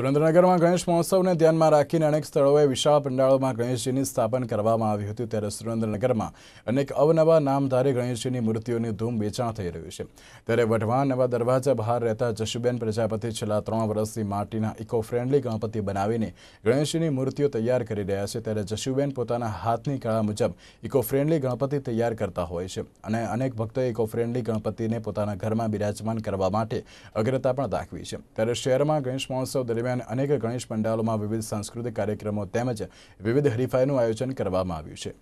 સુરેન્દ્રનગરમાં ગણેશ મહોત્સવને ધ્યાનમાં રાખીને અનેક સ્થળોએ વિશાળ પંડાળોમાં ગણેશજીની સ્થાપના કરવામાં આવી હતી ત્યારે સુરેન્દ્રનગરમાં અનેક અવનવા નામધારી ગણેશજીની મૂર્તિઓની ધૂમ વેચાણ થઈ રહ્યું છે ત્યારે વઢવાણ નવા દરવાજા બહાર રહેતા જશુબેન પ્રજાપતિ છેલ્લા ત્રણ વર્ષથી માટીના ઇકો ફ્રેન્ડલી ગણપતિ બનાવીને ગણેશજીની મૂર્તિઓ તૈયાર કરી રહ્યા છે ત્યારે જશુબેન પોતાના હાથની કળા મુજબ ઇકો ફ્રેન્ડલી ગણપતિ તૈયાર કરતા હોય છે અને અનેક ભક્તોએ ઇકો ફ્રેન્ડલી ગણપતિને પોતાના ઘરમાં બિરાજમાન કરવા માટે અગ્રતા પણ દાખવી છે ત્યારે શહેરમાં ગણેશ મહોત્સવ દરમિયાન દરમિયાન અનેક ગણેશ પંડાલોમાં વિવિધ સાંસ્કૃતિક કાર્યક્રમો તેમજ વિવિધ હરીફાઈનું આયોજન કરવામાં આવ્યું છે